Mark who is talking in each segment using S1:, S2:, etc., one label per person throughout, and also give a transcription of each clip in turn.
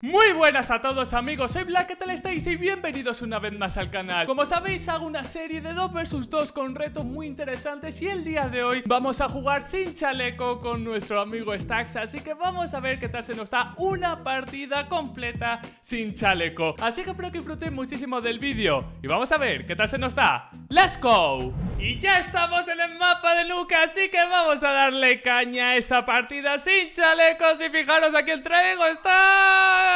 S1: Muy buenas a todos amigos, soy Black, ¿qué tal estáis? Y bienvenidos una vez más al canal Como sabéis hago una serie de 2 vs 2 con retos muy interesantes Y el día de hoy vamos a jugar sin chaleco con nuestro amigo Stax Así que vamos a ver qué tal se nos da una partida completa sin chaleco Así que espero que disfrutéis muchísimo del vídeo Y vamos a ver qué tal se nos da ¡Let's go! Y ya estamos en el mapa de nuke, así que vamos a darle caña a esta partida sin chalecos y fijaros aquí el traigo, está...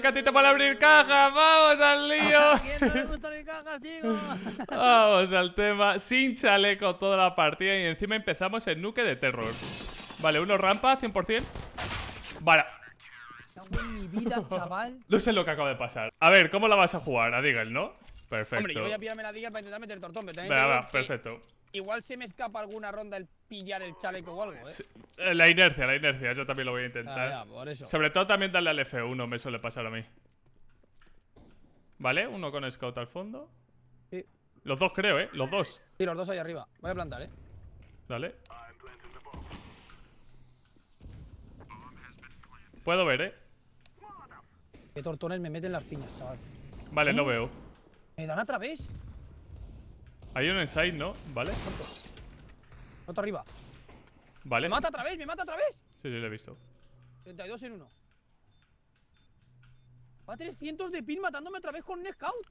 S1: catita para abrir caja, vamos al lío. vamos al tema, sin chaleco toda la partida y encima empezamos el nuke de terror. Vale, uno rampa, 100%. Vale,
S2: vida,
S1: No sé lo que acaba de pasar. A ver, ¿cómo la vas a jugar? A Deagle, ¿no? Perfecto. Hombre, yo voy a
S2: pillarme la para intentar meter el perfecto. Igual se me escapa alguna ronda el pillar el chaleco o algo, ¿eh?
S1: Eh, la inercia, la inercia, yo también lo voy a intentar. Ah, Sobre todo también darle al F1, me suele pasar a mí. ¿Vale? Uno con scout al fondo. Los dos creo, ¿eh? Los dos. Sí, los dos ahí arriba. Voy a plantar, ¿eh? Dale. Puedo ver, ¿eh?
S2: Que tortones me meten las piñas, chaval. Vale, no uh. veo. ¿Me dan a través?
S1: Hay uno inside, ¿no? Vale. Otro. arriba. Vale. ¡Me mata a través ¡Me mata a través Sí, sí, lo he visto.
S2: 32 en 1. Va a 300 de pin matándome a través con un scout.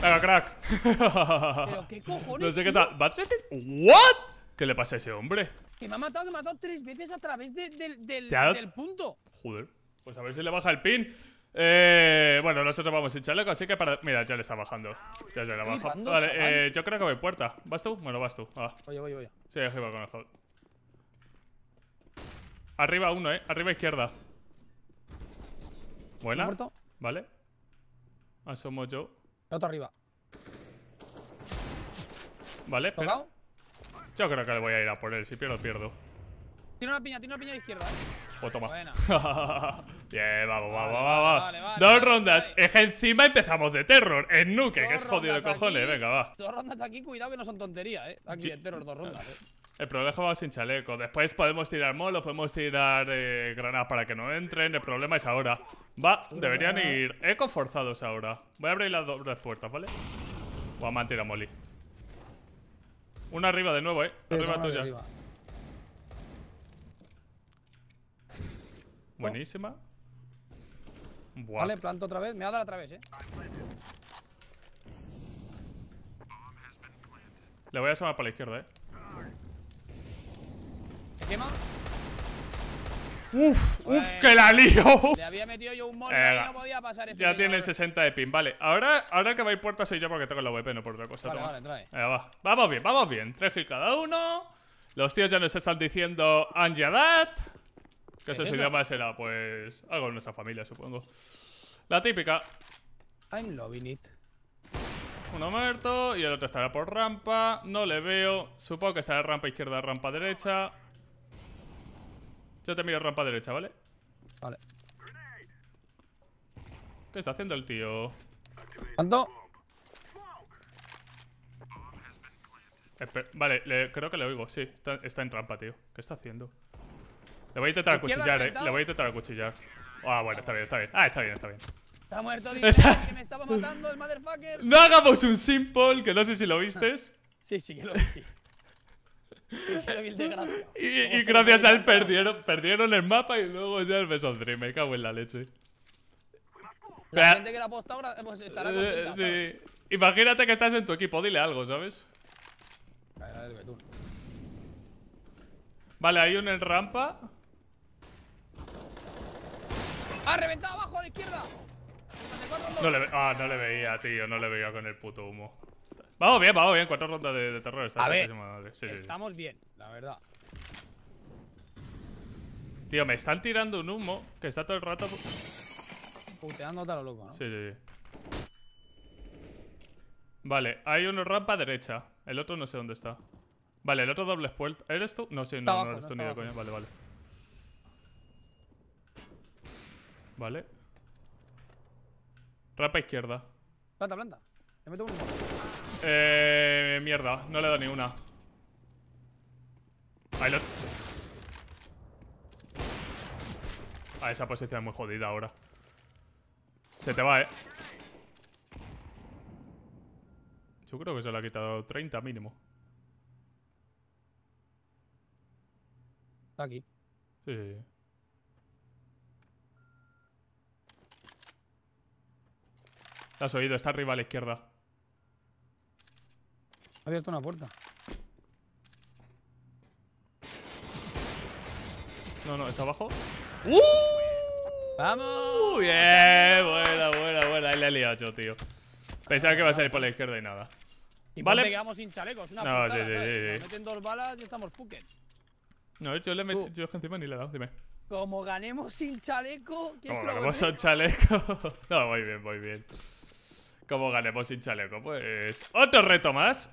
S1: Venga, crack. Pero qué cojones. No sé qué tal. ¿Va 300? ¿What? ¿Qué le pasa a ese hombre?
S2: Que me ha matado, me ha matado tres veces a través del, del punto.
S1: Joder. Pues a ver si le baja el pin. Eh, bueno, nosotros vamos a echarle así que para... Mira, ya le está bajando. Ya, le le baja. Vale, eh, yo creo que voy puerta. ¿Vas tú? Bueno, vas tú. Ah. Oye, voy, voy. Sí, arriba con el Arriba uno, eh. Arriba izquierda. Buena. Muerto? Vale. Asomo yo. Otro arriba. Vale, pero… Yo creo que le voy a ir a por él. Si pierdo, pierdo.
S2: Tiene una piña, tiene una piña izquierda, eh.
S1: O toma. Bien, vamos, vamos, vamos. Dos rondas. Es encima empezamos de terror. En nuke, que es jodido de cojones. Venga, va.
S2: Dos rondas aquí, cuidado que no son tonterías, eh. Aquí sí. terror, dos rondas, eh.
S1: El problema es que vamos sin chaleco. Después podemos tirar molos, podemos tirar eh, granadas para que no entren. El problema es ahora. Va, deberían ir eco forzados ahora. Voy a abrir las dos puertas, ¿vale? Vamos a moli. molly. Una arriba de nuevo, eh. Arriba tuya.
S2: Buenísima. Vale, planto otra vez. Me ha dado otra vez, eh.
S1: Le voy a asomar para la izquierda, eh.
S2: quema? Uf, que la lío. Le había metido yo un mono y eh, no podía pasar este Ya tiene
S1: 60 de pin, vale. Ahora, ahora que va a ir puerta soy yo porque tengo la VP, no por otra cosa. Vale, vale, va. Vamos bien, vamos bien. tres kills cada uno. Los tíos ya nos están diciendo Anjadat. ¿Qué eso se llama será? Pues algo de nuestra familia, supongo. La típica. I'm loving it. Uno muerto y el otro estará por rampa. No le veo. Supongo que estará rampa izquierda, rampa derecha. Yo te miro rampa derecha, ¿vale? Vale. ¿Qué está haciendo el tío? ¡Ando! vale, creo que le oigo, sí. Está, en rampa, tío. ¿Qué está haciendo? Le voy a intentar acuchillar, eh. Le voy a intentar acuchillar. Ah, bueno, está bien, está bien. Ah, está bien, está bien.
S2: Está muerto, tío. que me estaba matando el motherfucker. No hagamos un
S1: simple, que no sé si lo viste. sí, sí, que lo vi, sí.
S2: y, gracias a él
S1: perdieron, perdieron el mapa y luego ya el beso dream Me cago en la leche. Imagínate que estás en tu equipo, dile algo, ¿sabes? Vale, hay un en rampa.
S2: ¡Ha reventado abajo a la izquierda!
S1: ah, no le veía, tío, no le veía con el puto humo. Vamos bien, vamos bien. Cuatro rondas de, terror. a ver, estamos
S2: bien, la verdad.
S1: Tío, me están tirando un humo que está todo el rato...
S2: puteando a lo loco, ¿no? Sí,
S1: sí, sí. Vale, hay uno rampa derecha. El otro no sé dónde está. Vale, el otro doble puerta. ¿Eres tú? No, sí, no, abajo, no eres tú ni de coña. Vale, vale. Vale. Rampa izquierda.
S2: Planta, planta. Me meto uno.
S1: Eh, mierda, no le he dado ni una. Ahí lo... Ah, esa posición es muy jodida ahora. Se te va, eh. Yo creo que se le ha quitado 30 mínimo. Está aquí. Sí, sí, sí. has oído, está arriba a la izquierda
S2: abierto una puerta. No, no, está abajo. ¡Uh! ¡Vamos!
S1: bien, buena, buena, buena. Ahí le he liado yo, tío. Pensaba que iba a salir por la izquierda y nada. Y vale. quedamos
S2: sin chalecos. Una no, putada, sí, sí, ¿sabes? sí, meten dos balas y estamos fucked.
S1: No, yo le he metido uh. yo encima ni le he dado, dime.
S2: Como ganemos sin chaleco. Como ganemos sin
S1: chaleco. no, muy bien, muy bien. ¿Cómo ganemos sin chaleco? Pues... ¡Otro reto más!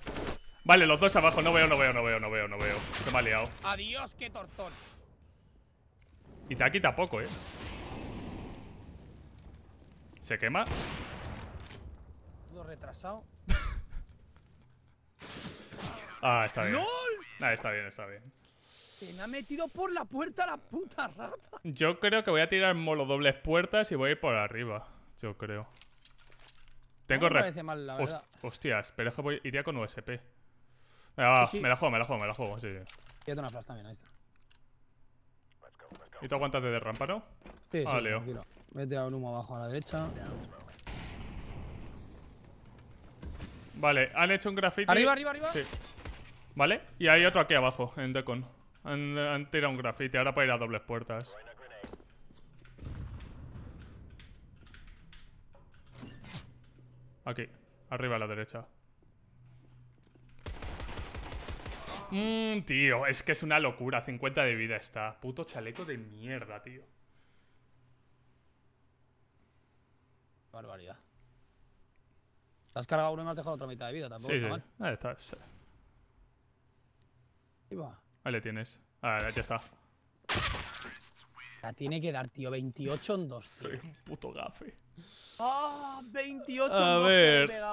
S1: Vale, los dos abajo. No veo, no veo, no veo, no veo, no veo. Se me ha liado.
S2: Adiós, qué tortón.
S1: Y te quitado poco, eh. Se quema.
S2: Todo retrasado.
S1: ah, está bien. Ah, está bien, está bien.
S2: Se me ha metido por la puerta la puta rata.
S1: Yo creo que voy a tirar molo dobles puertas y voy a ir por arriba. Yo creo. Tengo no me mal, la verdad. Hostias, pero es que voy, iría con USP. Ah, me la juego, me la juego, me la juego, sí.
S2: Quédate una flash también, ahí está.
S1: ¿Y tú aguantas de derramparo? no? Sí, ah, sí, Leo. tranquilo.
S2: Vete a un humo abajo a la derecha.
S1: Vale, han hecho un graffiti. ¿Arriba, arriba, arriba? Sí. Vale, y hay otro aquí abajo, en Decon. Han, han tirado un graffiti, ahora para ir a dobles puertas. Aquí, arriba a la derecha. Mmm, tío, es que es una locura. 50 de vida está. Puto chaleco de mierda, tío.
S2: Barbaridad. Te has cargado uno y me has dejado otra mitad de vida, tampoco sí, está sí. Ah, Ahí va. Ahí le tienes. ver, ah, ya está tiene que dar, tío. 28 en 2. puto gafe. ¡Ah! 28 en ver.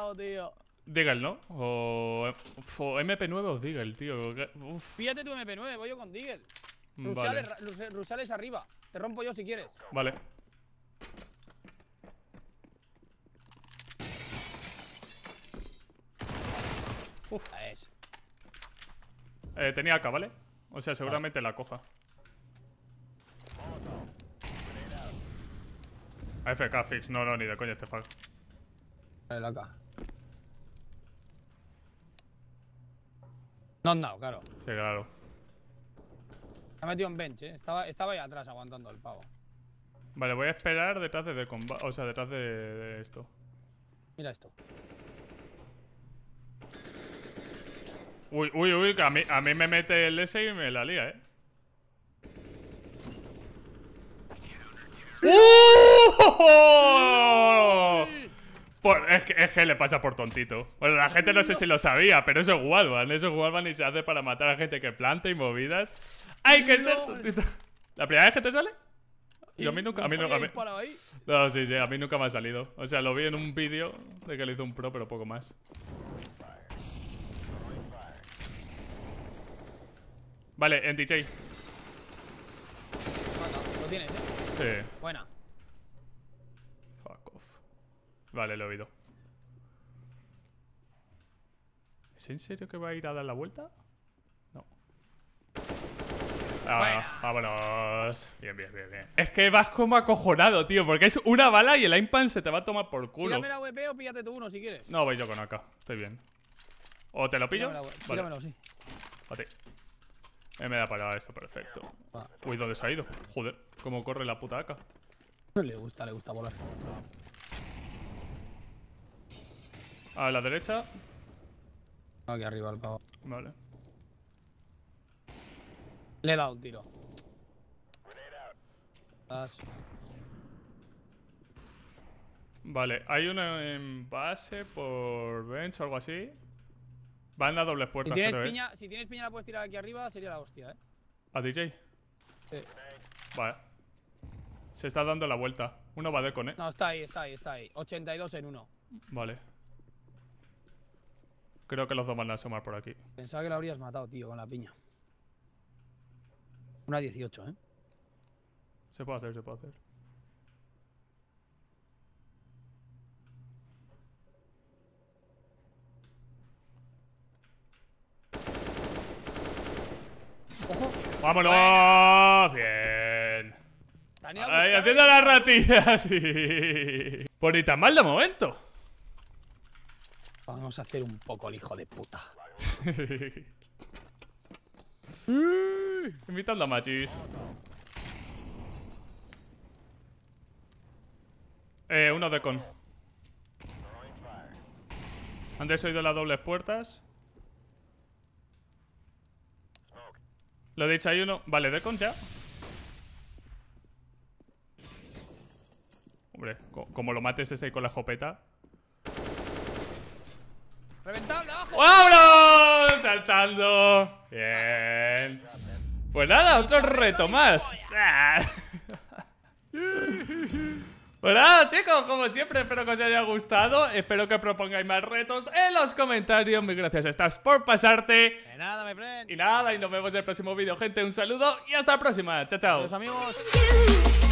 S1: Dígale ¿no? O, MP9 o Diggle, tío. Uf.
S2: Fíjate tu MP9, voy yo con Diggle Rusales, Rusales arriba. Te rompo yo si quieres. Vale. Uf.
S1: Eh, tenía acá, ¿vale? O sea, seguramente la coja. AFK fix, no, lo ni de coña este fal. El AK. No han dado, claro. Sí, claro.
S2: Se ha metido en bench, eh. Estaba, estaba ahí atrás aguantando el pavo.
S1: Vale, voy a esperar detrás de, de O sea, detrás de, esto. Mira esto. Uy, uy, uy, que a mí, a mí me mete el S y me la lía, eh. ¡Oh! es, que, le pasa por tontito. Bueno, la gente no sé si lo sabía, pero eso es Walvan. Eso es Walvan y se hace para matar a gente que planta y movidas. Ay, que ser tontito! ¿La primera vez que te sale? Yo a mí nunca. A mí nunca no, sí, sí, a mí nunca me ha salido. O sea, lo vi en un vídeo de que le hizo un pro, pero poco más. Vale, en DJ.
S2: Lo tienes, eh. Sí. Buena.
S1: Fuck off. Vale, lo he oído. ¿Es en serio que va a ir a dar la vuelta? No. Ah, vámonos. Bien, bien, bien, bien. Es que vas como acojonado, tío. Porque es una bala y el aimpan se te va a tomar por culo. la o píllate tú uno si quieres. No, voy yo con acá. Estoy bien. ¿O te lo pillo? Pídamelo, sí. Eh, me da para esto, perfecto. Uy, ¿dónde se ha ido? Joder, cómo corre la puta AK.
S2: Le gusta, le gusta volar.
S1: A la derecha.
S2: Aquí arriba al pavo. Vale. Le he dado un tiro.
S1: Vale, hay una en base por bench o algo así. Van a dobles puertas, si tienes, ¿eh? piña,
S2: si tienes piña la puedes tirar aquí arriba, sería la hostia, eh. ¿A DJ? Sí.
S1: Vale. Se está dando la vuelta. Uno va de con,
S2: eh. No, está ahí, está ahí, está ahí. 82 en uno.
S1: Vale. Creo que los dos van a asomar por aquí.
S2: Pensaba que lo habrías matado, tío, con la piña. Una 18, eh. Se puede hacer, se puede hacer.
S1: ¡Vámonos! Bien. ¡Ay, haciendo las ratillas, sí. ni tan mal de momento.
S2: Vamos a hacer un poco el hijo de puta.
S1: Invitando a machis. Eh, uno de con. Han he oído las dobles puertas. Lo he dicho, hay uno. Vale, de ya. Hombre, como lo mates ese con la jopeta. ¡Reventable abajo! ¡Saltando! Bien. Pues nada, otro reto más. Hola chicos, como siempre, espero que os haya gustado. Espero que propongáis más retos en los comentarios. Mil gracias, a estás por pasarte. De nada, mi friend. Y nada, y nos vemos en el próximo vídeo, gente. Un saludo y hasta la próxima. Chao, chao. Adiós, amigos.